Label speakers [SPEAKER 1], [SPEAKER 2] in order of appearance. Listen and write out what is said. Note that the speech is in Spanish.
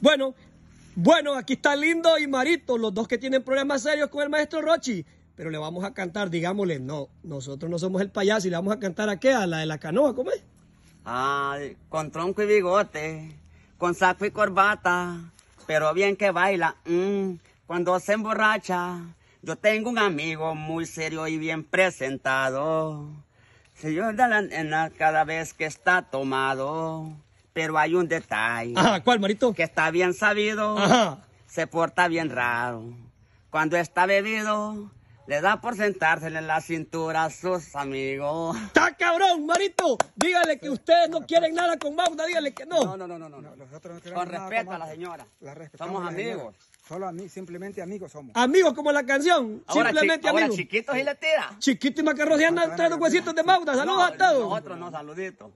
[SPEAKER 1] Bueno, bueno, aquí está Lindo y Marito, los dos que tienen problemas serios con el maestro Rochi. Pero le vamos a cantar, digámosle, no, nosotros no somos el payaso y le vamos a cantar a qué, a la de
[SPEAKER 2] la canoa, ¿cómo es? Ah, con tronco y bigote, con saco y corbata, pero bien que baila, mm. cuando se emborracha. Yo tengo un amigo muy serio y bien presentado. señor de la nena, cada vez que está tomado. Pero hay un detalle. ¿cuál, Marito? Que está bien sabido. Se porta bien raro. Cuando está bebido, le da por sentarse en la cintura a sus amigos. ¡Está cabrón, Marito! Dígale que ustedes no quieren nada con Mauda, dígale que no. No, no, no, no.
[SPEAKER 3] no. con respeto a la señora. La Somos amigos. Solo a simplemente amigos somos.
[SPEAKER 4] Amigos, como la canción.
[SPEAKER 1] simplemente amigos. Ahora chiquitos y la tira. Chiquito y macarros tres huesitos de Mauda. Saludos a todos. Nosotros no, saluditos.